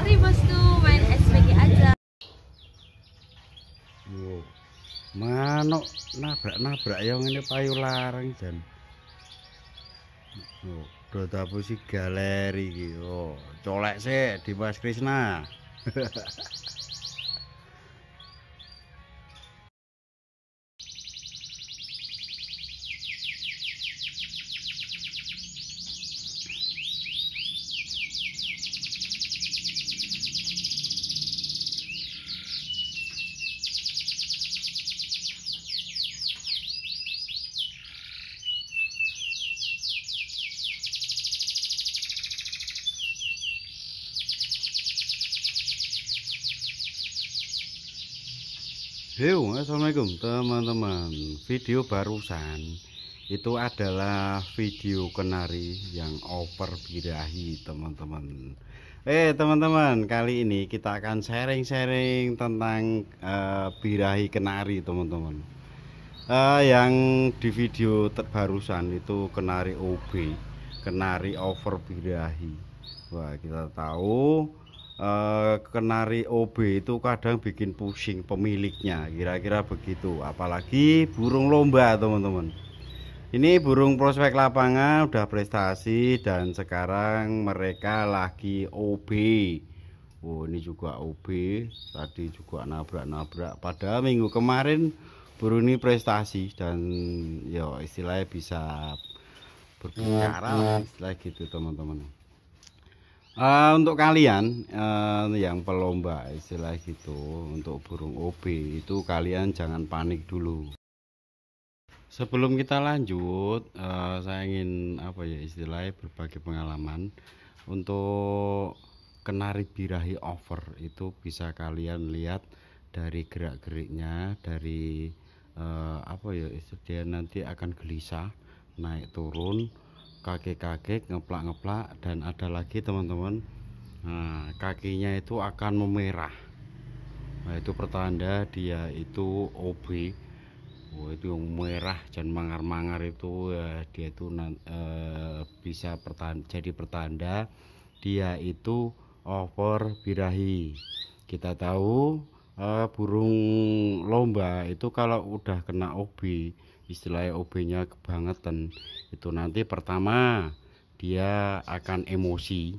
Mari bosku main aja. Wow. Manuk nabrak-nabrak yang ini payu larang dan oh, Dota si galeri gitu oh, colek sih di Mas Krishna Yo, assalamualaikum teman-teman. Video barusan itu adalah video kenari yang over birahi teman-teman. Eh teman-teman, kali ini kita akan sharing-sharing tentang uh, birahi kenari teman-teman. Uh, yang di video terbarusan itu kenari OB, kenari over birahi. Wah kita tahu Eh, kenari OB itu kadang bikin pusing pemiliknya kira-kira begitu apalagi burung lomba teman-teman ini burung prospek lapangan udah prestasi dan sekarang mereka lagi OB Oh ini juga OB tadi juga nabrak-nabrak pada minggu kemarin burung ini prestasi dan ya istilahnya bisa berbicara lah istilah gitu teman-teman Uh, untuk kalian uh, yang pelomba istilah gitu untuk burung OB itu kalian jangan panik dulu sebelum kita lanjut uh, saya ingin apa ya istilahnya berbagi pengalaman untuk kenari birahi over itu bisa kalian lihat dari gerak-geriknya dari uh, apa ya dia nanti akan gelisah naik turun kakek-kakek ngeplak-ngeplak dan ada lagi teman-teman nah, kakinya itu akan memerah nah, itu pertanda dia itu OB oh, itu yang merah dan mangar-mangar itu ya, dia itu eh, bisa pertanda, jadi pertanda dia itu over birahi kita tahu eh, burung lomba itu kalau udah kena OB istilahnya OB-nya kebangetan itu nanti pertama dia akan emosi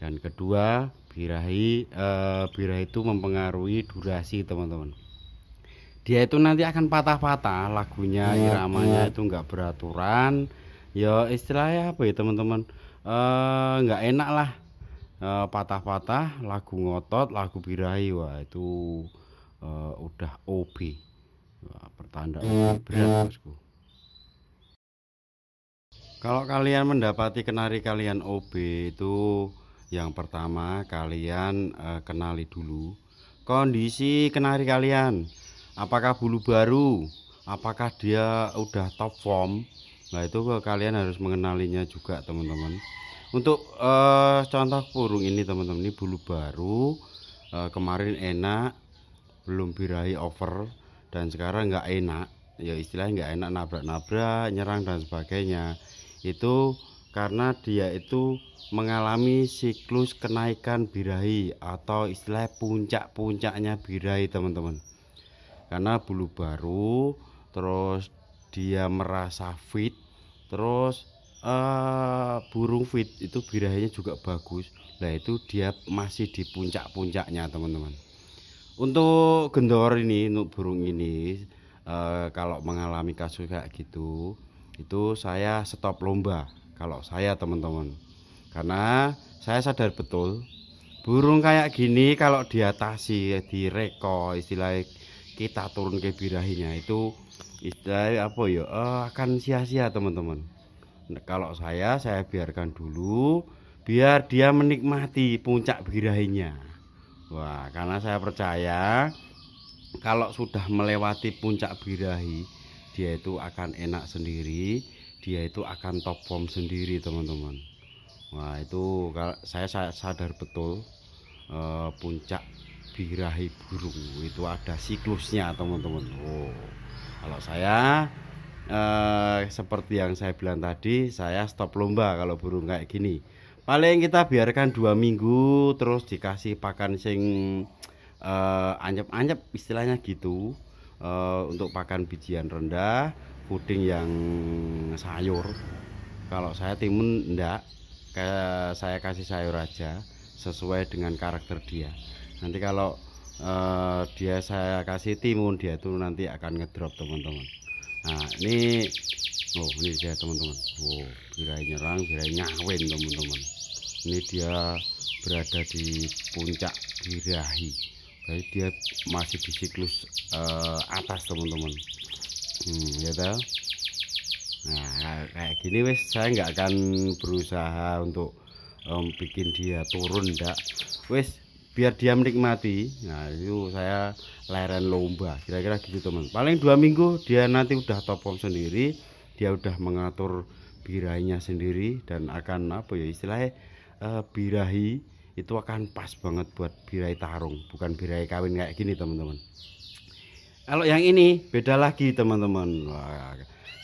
dan kedua birahi eh, birahi itu mempengaruhi durasi teman-teman dia itu nanti akan patah-patah lagunya ya, iramanya ya. itu enggak beraturan ya istilahnya apa ya teman-teman enggak eh, nggak enak lah eh, patah-patah lagu ngotot lagu birahi wah itu udah OB Wah, pertanda berat bosku kalau kalian mendapati kenari kalian OB itu yang pertama kalian eh, kenali dulu kondisi kenari kalian apakah bulu baru apakah dia udah top form nah itu kalian harus mengenalinya juga teman-teman untuk eh, contoh burung ini teman-teman ini bulu baru eh, kemarin enak belum birahi over dan sekarang nggak enak ya istilahnya nggak enak nabrak-nabrak nyerang dan sebagainya itu karena dia itu mengalami siklus kenaikan birahi atau istilah puncak-puncaknya birahi teman-teman karena bulu baru terus dia merasa fit terus uh, burung fit itu birahinya juga bagus nah itu dia masih di puncak-puncaknya teman-teman untuk gendor ini, untuk burung ini, e, kalau mengalami kasus kayak gitu, itu saya stop lomba. Kalau saya teman-teman, karena saya sadar betul burung kayak gini kalau diatasi, direko, istilahnya kita turun ke birahinya itu istilah apa ya e, akan sia-sia teman-teman. Nah, kalau saya saya biarkan dulu biar dia menikmati puncak birahinya. Wah, karena saya percaya kalau sudah melewati puncak birahi, dia itu akan enak sendiri, dia itu akan top form sendiri, teman-teman. Wah, itu saya sadar betul eh, puncak birahi burung itu ada siklusnya, teman-teman. Oh. Kalau saya eh, seperti yang saya bilang tadi, saya stop lomba kalau burung kayak gini paling kita biarkan dua minggu terus dikasih pakan sing uh, eh, anjep anyep istilahnya gitu uh, untuk pakan bijian rendah puding yang sayur kalau saya timun enggak kayak saya kasih sayur aja sesuai dengan karakter dia nanti kalau uh, dia saya kasih timun dia tuh nanti akan ngedrop teman-teman nah ini oh ini dia teman-teman wow oh, birai nyerang birai nyawin teman-teman ini dia berada di puncak birahi jadi dia masih di siklus uh, atas teman-teman hmm, ya tahu nah kayak gini wes saya nggak akan berusaha untuk um, bikin dia turun ndak wes biar dia menikmati nah itu saya leren lomba kira-kira gitu teman paling dua minggu dia nanti udah topong sendiri dia udah mengatur birahinya sendiri dan akan apa ya istilahnya uh, birahi itu akan pas banget buat birahi tarung bukan birahi kawin kayak gini teman-teman kalau yang ini beda lagi teman-teman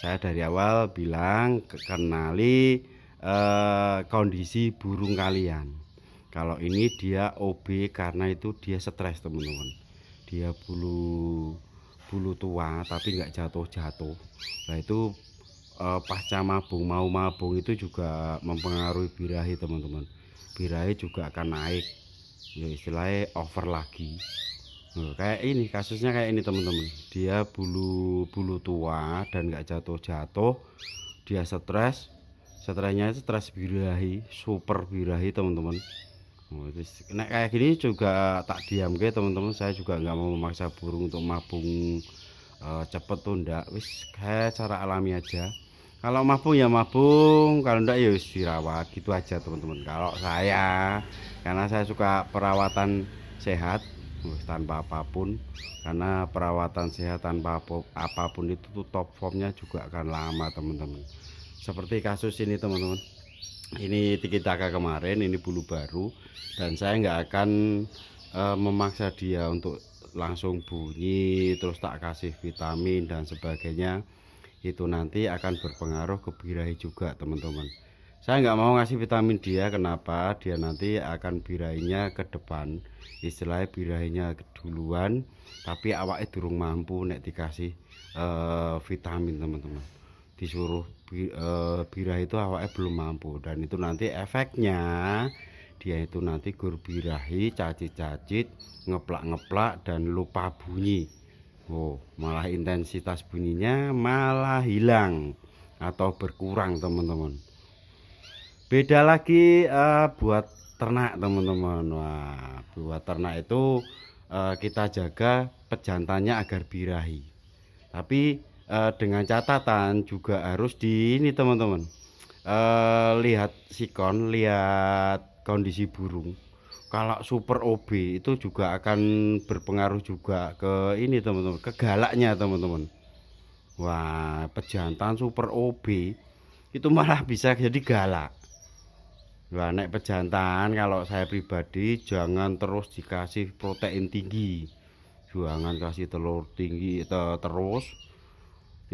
saya dari awal bilang kenali eh, kondisi burung kalian kalau ini dia OB karena itu dia stres teman-teman dia bulu bulu tua tapi nggak jatuh-jatuh nah itu uh, pasca mabung mau mabung itu juga mempengaruhi birahi teman-teman birahi juga akan naik ya istilahnya over lagi Nah, kayak ini kasusnya kayak ini teman-teman dia bulu bulu tua dan nggak jatuh jatuh dia stres stresnya stres birahi super birahi teman-teman nah, kayak gini juga tak diam ke teman-teman saya juga nggak mau memaksa burung untuk mabung uh, cepet tuh ndak wis kayak cara alami aja kalau mabung ya mabung kalau enggak ya dirawat gitu aja teman-teman kalau saya karena saya suka perawatan sehat tanpa apapun karena perawatan sehat tanpa apapun itu tuh top formnya juga akan lama teman-teman seperti kasus ini teman-teman ini tiki agak kemarin ini bulu baru dan saya nggak akan e, memaksa dia untuk langsung bunyi terus tak kasih vitamin dan sebagainya itu nanti akan berpengaruh ke birahi juga teman-teman saya nggak mau ngasih vitamin dia ya. kenapa dia nanti akan birahinya ke depan istilahnya birahinya keduluan. tapi awaknya durung mampu nek dikasih uh, vitamin teman-teman disuruh uh, eh, birah itu awaknya belum mampu dan itu nanti efeknya dia itu nanti gur birahi cacit-cacit ngeplak-ngeplak dan lupa bunyi Oh, malah intensitas bunyinya malah hilang atau berkurang teman-teman. Beda lagi uh, buat ternak teman-teman. buat ternak itu uh, kita jaga pejantannya agar birahi. Tapi uh, dengan catatan juga harus di ini teman-teman. Uh, lihat sikon, lihat kondisi burung kalau super OB itu juga akan berpengaruh juga ke ini teman-teman ke galaknya teman-teman wah pejantan super OB itu malah bisa jadi galak wah naik pejantan kalau saya pribadi jangan terus dikasih protein tinggi jangan kasih telur tinggi eh, terus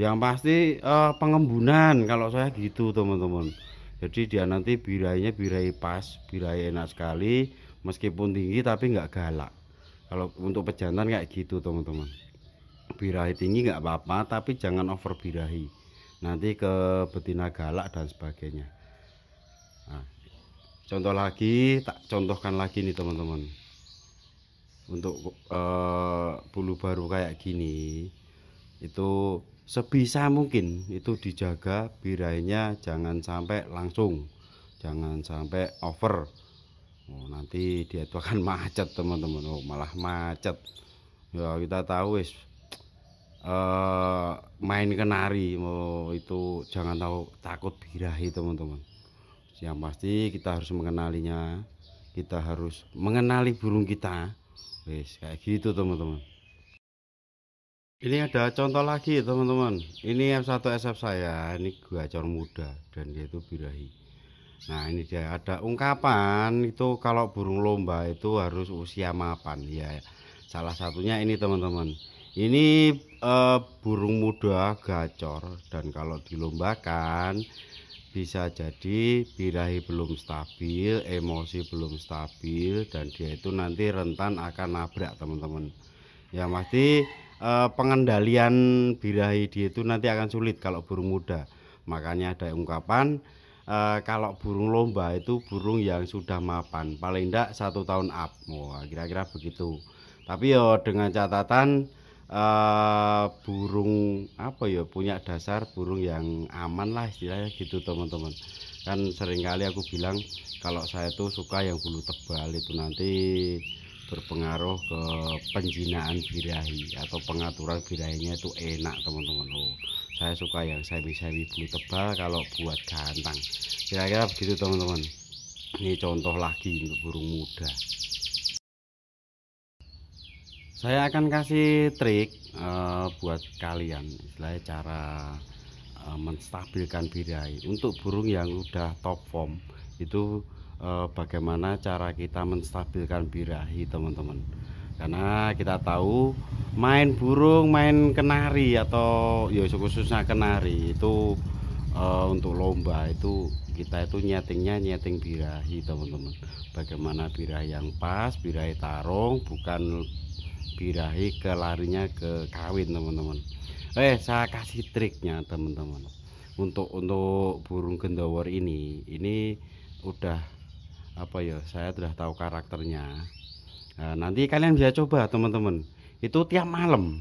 yang pasti eh, pengembunan kalau saya gitu teman-teman jadi dia nanti birainya birai pas birai enak sekali meskipun tinggi tapi nggak galak kalau untuk pejantan kayak gitu teman-teman birahi tinggi nggak apa-apa tapi jangan over birahi nanti ke betina galak dan sebagainya nah, contoh lagi tak contohkan lagi nih teman-teman untuk uh, bulu baru kayak gini itu sebisa mungkin itu dijaga birainya jangan sampai langsung jangan sampai over oh, nanti dia itu akan macet teman-teman oh malah macet ya kita tahu wis uh, main kenari mau oh, itu jangan tahu takut birahi teman-teman yang pasti kita harus mengenalinya kita harus mengenali burung kita wis kayak gitu teman-teman ini ada contoh lagi teman-teman ini F1 SF saya ini gacor muda dan dia itu birahi Nah ini dia ada ungkapan itu kalau burung lomba itu harus usia mapan iya, ya. Salah satunya ini teman-teman. Ini eh, burung muda gacor dan kalau dilombakan bisa jadi birahi belum stabil, emosi belum stabil dan dia itu nanti rentan akan nabrak teman-teman. Ya pasti eh, pengendalian birahi dia itu nanti akan sulit kalau burung muda. Makanya ada ungkapan e, kalau burung lomba itu burung yang sudah mapan paling tidak satu tahun up wah kira-kira begitu tapi yo dengan catatan e, burung apa ya punya dasar burung yang aman lah istilahnya gitu teman-teman kan seringkali aku bilang kalau saya tuh suka yang bulu tebal itu nanti berpengaruh ke penjinaan birahi atau pengaturan birahinya itu enak teman-teman oh saya suka yang semi-semi bulu tebal kalau buat gantang kira-kira begitu teman-teman ini contoh lagi untuk burung muda saya akan kasih trik uh, buat kalian istilahnya cara uh, menstabilkan birahi untuk burung yang udah top form itu uh, bagaimana cara kita menstabilkan birahi teman-teman karena kita tahu main burung main kenari atau ya khususnya kenari itu uh, untuk lomba itu kita itu nyetingnya nyeting birahi teman-teman bagaimana birahi yang pas birahi tarung bukan birahi ke larinya ke kawin teman-teman eh saya kasih triknya teman-teman untuk untuk burung kendower ini ini udah apa ya saya sudah tahu karakternya Nah, nanti kalian bisa coba teman-teman. Itu tiap malam.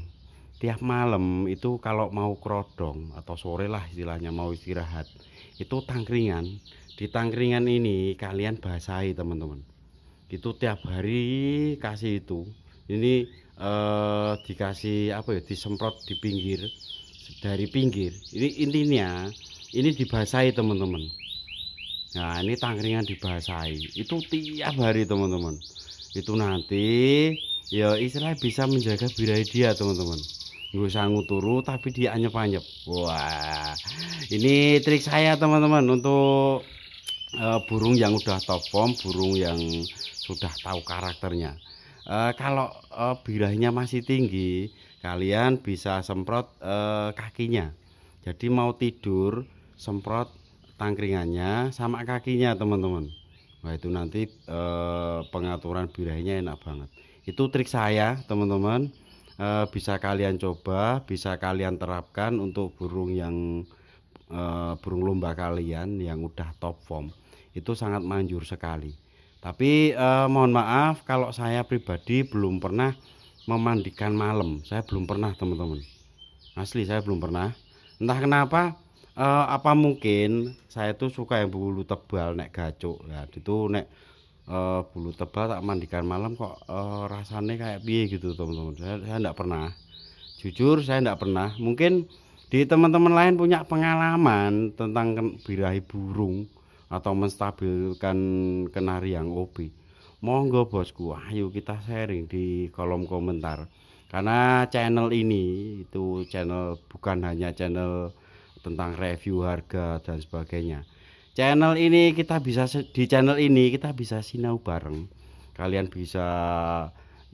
Tiap malam itu kalau mau krodong atau sore lah istilahnya mau istirahat, itu tangkringan. Di tangkringan ini kalian basahi teman-teman. Itu tiap hari kasih itu. Ini eh, dikasih apa ya? Disemprot di pinggir dari pinggir. Ini intinya ini dibasahi teman-teman. Nah, ini tangkringan dibasahi. Itu tiap hari teman-teman itu nanti ya istilahnya bisa menjaga birahi dia teman-teman nggak usah turu tapi dia anyep-anyep wah ini trik saya teman-teman untuk uh, burung yang udah topom, burung yang sudah tahu karakternya uh, kalau uh, eh, birahinya masih tinggi kalian bisa semprot uh, kakinya jadi mau tidur semprot tangkringannya sama kakinya teman-teman Nah itu nanti e, pengaturan birahinya enak banget. Itu trik saya teman-teman. E, bisa kalian coba, bisa kalian terapkan untuk burung yang e, burung lomba kalian yang udah top form. Itu sangat manjur sekali. Tapi e, mohon maaf kalau saya pribadi belum pernah memandikan malam. Saya belum pernah teman-teman. Asli saya belum pernah. Entah kenapa uh, apa mungkin saya tuh suka yang bulu tebal nek gacuk ya itu nek uh, bulu tebal tak mandikan malam kok uh, rasanya kayak bi gitu teman-teman saya, saya pernah jujur saya tidak pernah mungkin di teman-teman lain punya pengalaman tentang birahi burung atau menstabilkan kenari yang OB monggo bosku ayo kita sharing di kolom komentar karena channel ini itu channel bukan hanya channel tentang review harga dan sebagainya channel ini kita bisa di channel ini kita bisa sinau bareng kalian bisa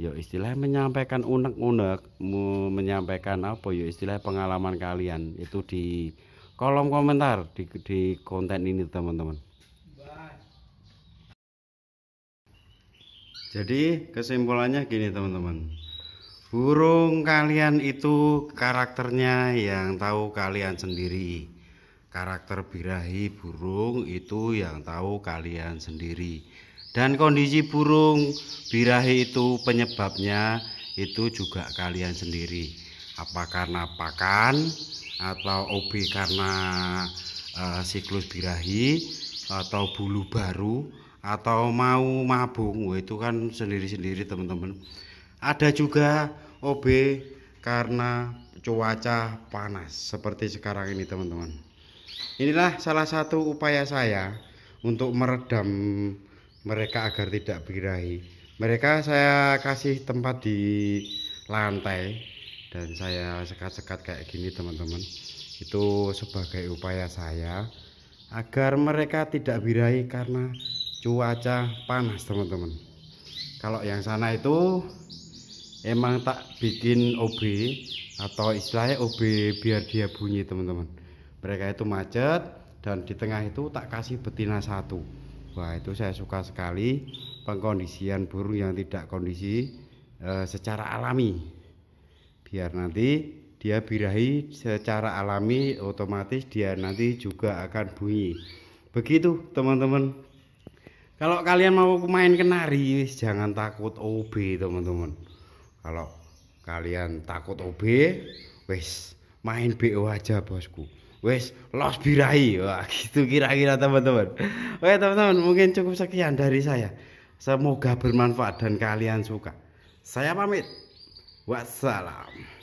yuk ya istilah menyampaikan unek-unek menyampaikan apa yuk ya istilah pengalaman kalian itu di kolom komentar di, di konten ini teman-teman jadi kesimpulannya gini teman-teman Burung kalian itu karakternya yang tahu kalian sendiri. Karakter birahi burung itu yang tahu kalian sendiri. Dan kondisi burung birahi itu penyebabnya itu juga kalian sendiri. Apa karena pakan atau OB karena e, siklus birahi atau bulu baru atau mau mabung itu kan sendiri-sendiri teman-teman. Ada juga OB karena cuaca panas seperti sekarang ini teman-teman. Inilah salah satu upaya saya untuk meredam mereka agar tidak birahi. Mereka saya kasih tempat di lantai dan saya sekat-sekat kayak gini teman-teman. Itu sebagai upaya saya agar mereka tidak birahi karena cuaca panas teman-teman. Kalau yang sana itu emang tak bikin OB atau istilahnya OB biar dia bunyi teman-teman mereka itu macet dan di tengah itu tak kasih betina satu wah itu saya suka sekali pengkondisian burung yang tidak kondisi e, secara alami biar nanti dia birahi secara alami otomatis dia nanti juga akan bunyi begitu teman-teman kalau kalian mau main kenari jangan takut OB teman-teman kalau kalian takut OB, wes main BO aja bosku. Wes los birahi. Wah, gitu kira-kira teman-teman. Oke, teman-teman, mungkin cukup sekian dari saya. Semoga bermanfaat dan kalian suka. Saya pamit. Wassalam.